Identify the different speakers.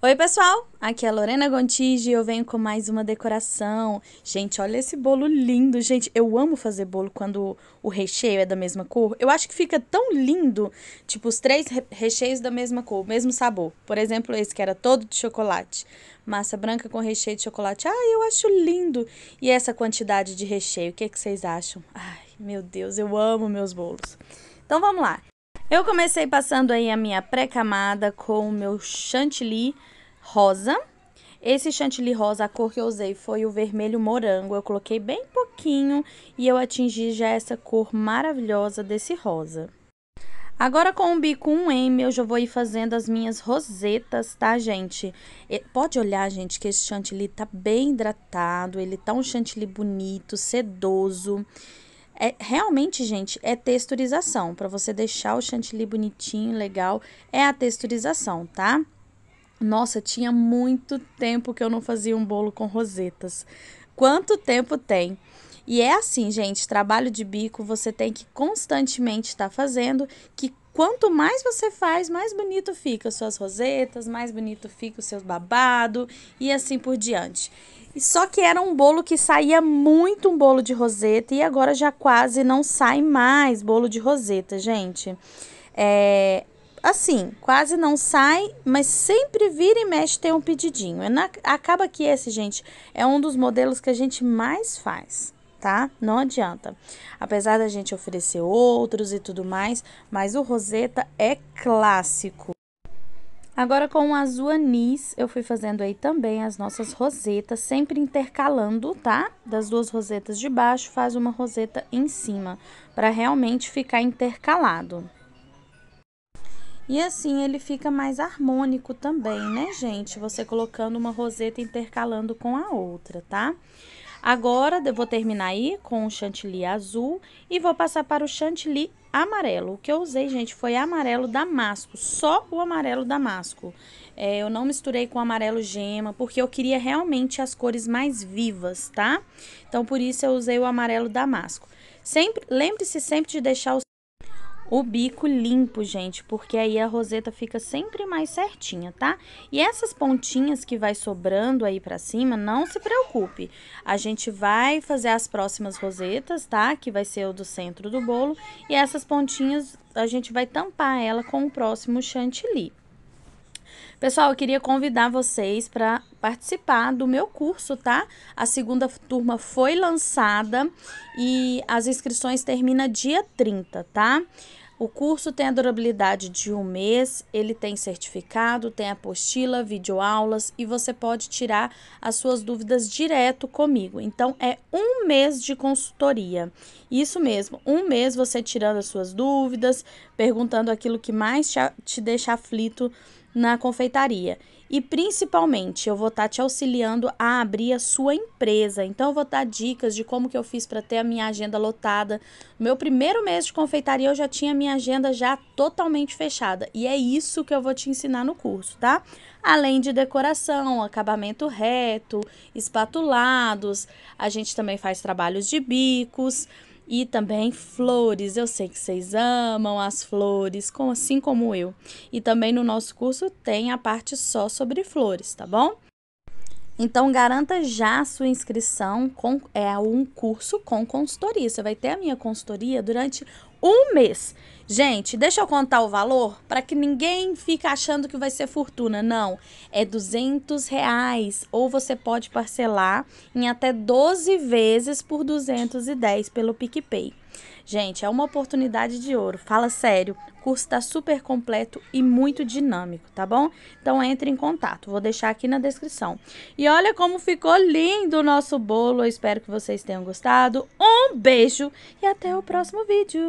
Speaker 1: Oi, pessoal! Aqui é a Lorena Gontige e eu venho com mais uma decoração. Gente, olha esse bolo lindo, gente. Eu amo fazer bolo quando o recheio é da mesma cor. Eu acho que fica tão lindo, tipo, os três recheios da mesma cor, mesmo sabor. Por exemplo, esse que era todo de chocolate. Massa branca com recheio de chocolate. Ah, eu acho lindo! E essa quantidade de recheio, o que, é que vocês acham? Ai, meu Deus, eu amo meus bolos. Então, vamos lá! Eu comecei passando aí a minha pré-camada com o meu chantilly rosa. Esse chantilly rosa, a cor que eu usei foi o vermelho morango. Eu coloquei bem pouquinho e eu atingi já essa cor maravilhosa desse rosa. Agora com o bico 1M eu já vou ir fazendo as minhas rosetas, tá, gente? Pode olhar, gente, que esse chantilly tá bem hidratado, ele tá um chantilly bonito, sedoso. É, realmente, gente, é texturização. Para você deixar o chantilly bonitinho, legal, é a texturização, tá? Nossa, tinha muito tempo que eu não fazia um bolo com rosetas. Quanto tempo tem? E é assim, gente, trabalho de bico você tem que constantemente estar tá fazendo, que quanto mais você faz, mais bonito fica suas rosetas, mais bonito fica o seu babado e assim por diante. E só que era um bolo que saía muito um bolo de roseta e agora já quase não sai mais bolo de roseta, gente. É, assim, quase não sai, mas sempre vira e mexe tem um pedidinho. É na, acaba que esse, gente, é um dos modelos que a gente mais faz tá? Não adianta. Apesar da gente oferecer outros e tudo mais, mas o roseta é clássico. Agora com o azul anis, eu fui fazendo aí também as nossas rosetas, sempre intercalando, tá? Das duas rosetas de baixo, faz uma roseta em cima, para realmente ficar intercalado. E assim ele fica mais harmônico também, né, gente? Você colocando uma roseta intercalando com a outra, tá? Agora eu vou terminar aí com o chantilly azul e vou passar para o chantilly amarelo. O que eu usei, gente, foi amarelo damasco, só o amarelo damasco. É, eu não misturei com amarelo gema, porque eu queria realmente as cores mais vivas, tá? Então, por isso eu usei o amarelo damasco. Sempre, Lembre-se sempre de deixar o o bico limpo, gente, porque aí a roseta fica sempre mais certinha, tá? E essas pontinhas que vai sobrando aí pra cima, não se preocupe. A gente vai fazer as próximas rosetas, tá? Que vai ser o do centro do bolo. E essas pontinhas a gente vai tampar ela com o próximo chantilly. Pessoal, eu queria convidar vocês para participar do meu curso, tá? A segunda turma foi lançada e as inscrições termina dia 30, tá? O curso tem a durabilidade de um mês, ele tem certificado, tem apostila, videoaulas e você pode tirar as suas dúvidas direto comigo. Então, é um mês de consultoria. Isso mesmo, um mês você tirando as suas dúvidas, perguntando aquilo que mais te, te deixa aflito na confeitaria. E principalmente, eu vou estar tá te auxiliando a abrir a sua empresa. Então eu vou dar dicas de como que eu fiz para ter a minha agenda lotada. No meu primeiro mês de confeitaria eu já tinha a minha agenda já totalmente fechada. E é isso que eu vou te ensinar no curso, tá? Além de decoração, acabamento reto, espatulados, a gente também faz trabalhos de bicos e também flores. Eu sei que vocês amam as flores, assim como eu. E também no nosso curso tem a parte só sobre flores, tá bom? Então, garanta já a sua inscrição com é um curso com consultoria. Você vai ter a minha consultoria durante um mês. Gente, deixa eu contar o valor para que ninguém fique achando que vai ser fortuna. Não, é 200 reais. Ou você pode parcelar em até 12 vezes por 210 pelo PicPay. Gente, é uma oportunidade de ouro. Fala sério, o curso está super completo e muito dinâmico, tá bom? Então entre em contato, vou deixar aqui na descrição. E olha como ficou lindo o nosso bolo. Eu espero que vocês tenham gostado. Um beijo e até o próximo vídeo.